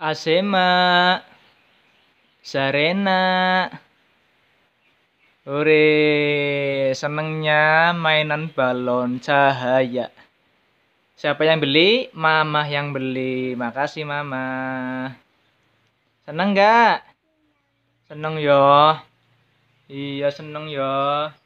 Asema, Serena. Ure, senengnya mainan balon cahaya. Siapa yang beli? Mama yang beli. Makasih Mama. Seneng gak? Seneng yo. Iya seneng yo.